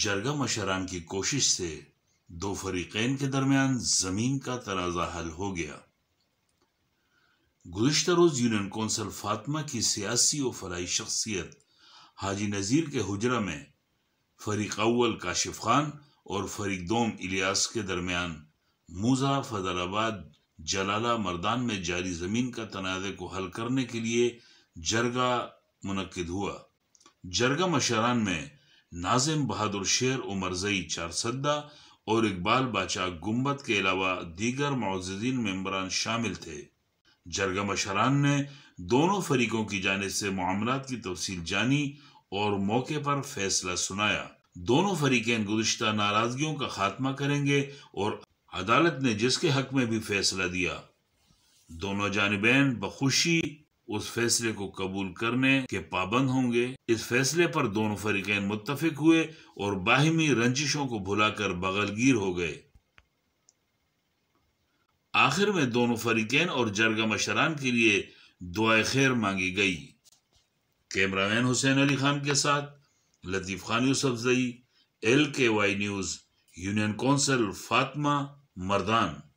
जरगा मशरान की कोशिश से दो फरीकैन के दरमियान ज़मीन का तनाज़ा हल हो गया गुजशत रोज़ यूनियन कौंसल फातमा की सियासी और फलाई शख्सियत हाजी नज़ीर के हजरा में फरीक अव्वल काशिफ खान और फरीक दोम इलियास के दरमियान मूजा फजलाबाद जलाला मर्दान में जारी ज़मीन का तनाज़े को हल करने के लिए जरगा मनद हुआ जरगा मशरान में नाजिम बहादुर शेर उमर उमरजई चारसदा और इकबाल बाचा गुम्बद के अलावा दीगर मोजदीन मम्बरान शामिल थे जरगम अशरान ने दोनों फरीकों की जानब से मामला की तफसील जानी और मौके पर फैसला सुनाया दोनों फरीकें गुजशत नाराजगियों का खात्मा करेंगे और अदालत ने जिसके हक में भी फैसला दिया दोनों जानबें बखुशी उस फैसले को कबूल करने के पाबंद होंगे इस फैसले पर दोनों फरीकैन मुतफिक हुए और बाहिमी रंजिशों को भुलाकर बगलगीर हो गए आखिर में दोनों फरीकैन और जरगा मशरान के लिए दुआ खैर मांगी गई कैमरामैन हुसैन अली खान के साथ लतीफ़ Khan Yusuf Yousafzai L K Y news union council Fatima Mardan